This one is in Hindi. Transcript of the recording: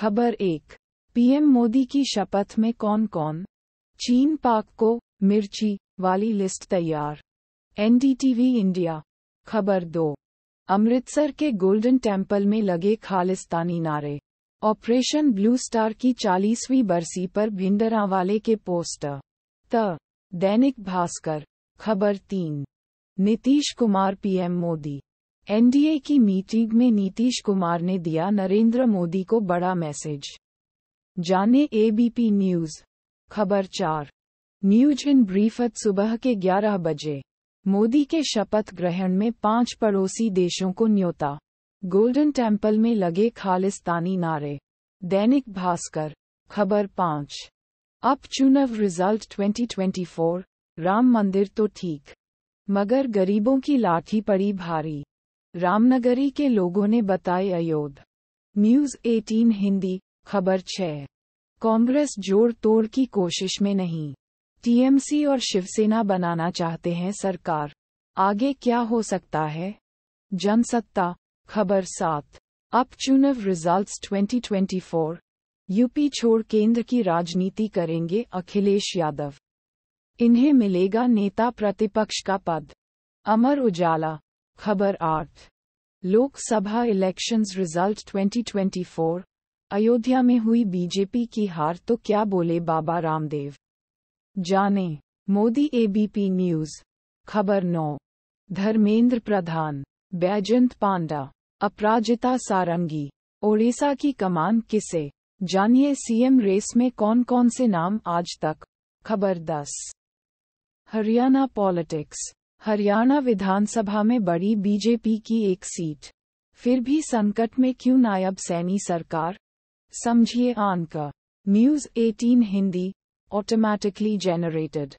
खबर एक पीएम मोदी की शपथ में कौन कौन चीन पाक को मिर्ची वाली लिस्ट तैयार एनडीटीवी इंडिया खबर दो अमृतसर के गोल्डन टेम्पल में लगे खालिस्तानी नारे ऑपरेशन ब्लू स्टार की चालीसवीं बरसी पर भिंडरावाले के पोस्टर त दैनिक भास्कर खबर तीन नीतीश कुमार पीएम मोदी एनडीए की मीटिंग में नीतीश कुमार ने दिया नरेंद्र मोदी को बड़ा मैसेज जाने एबीपी न्यूज खबर चार न्यूज इन ब्रीफत सुबह के 11 बजे मोदी के शपथ ग्रहण में पांच पड़ोसी देशों को न्योता गोल्डन टेम्पल में लगे खालिस्तानी नारे दैनिक भास्कर खबर पांच अप चुनव रिजल्ट 2024 राम मंदिर तो ठीक मगर गरीबों की लाठी पड़ी भारी रामनगरी के लोगों ने बताए अयोध न्यूज 18 हिंदी खबर छः कांग्रेस जोड़ तोड़ की कोशिश में नहीं टीएमसी और शिवसेना बनाना चाहते हैं सरकार आगे क्या हो सकता है जनसत्ता खबर सात अप चुनव रिजल्ट्स 2024 यूपी छोड़ केंद्र की राजनीति करेंगे अखिलेश यादव इन्हें मिलेगा नेता प्रतिपक्ष का पद अमर उजाला खबर आठ लोकसभा इलेक्शंस रिजल्ट 2024 अयोध्या में हुई बीजेपी की हार तो क्या बोले बाबा रामदेव जाने मोदी एबीपी न्यूज खबर नौ धर्मेंद्र प्रधान बैजंत पांडा अपराजिता सारंगी ओडिशा की कमान किसे जानिए सीएम रेस में कौन कौन से नाम आज तक खबर दस हरियाणा पॉलिटिक्स हरियाणा विधानसभा में बड़ी बीजेपी की एक सीट फिर भी संकट में क्यों नायब सैनी सरकार समझिए आन का न्यूज 18 हिंदी ऑटोमैटिकली जनरेटेड